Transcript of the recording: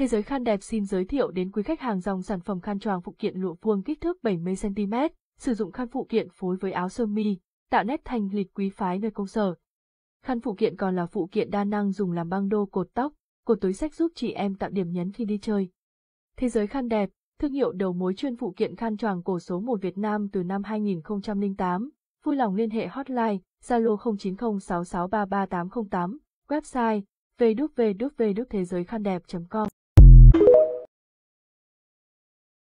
Thế giới khăn đẹp xin giới thiệu đến quý khách hàng dòng sản phẩm khăn choàng phụ kiện lụa vuông kích thước 70cm, sử dụng khăn phụ kiện phối với áo sơ mi, tạo nét thanh lịch quý phái nơi công sở. Khăn phụ kiện còn là phụ kiện đa năng dùng làm băng đô cột tóc, cột túi sách giúp chị em tạo điểm nhấn khi đi chơi. Thế giới khăn đẹp, thương hiệu đầu mối chuyên phụ kiện khăn choàng cổ số 1 Việt Nam từ năm 2008, vui lòng liên hệ hotline Zalo 0906633808, website www.thế giớikhăn đẹp.com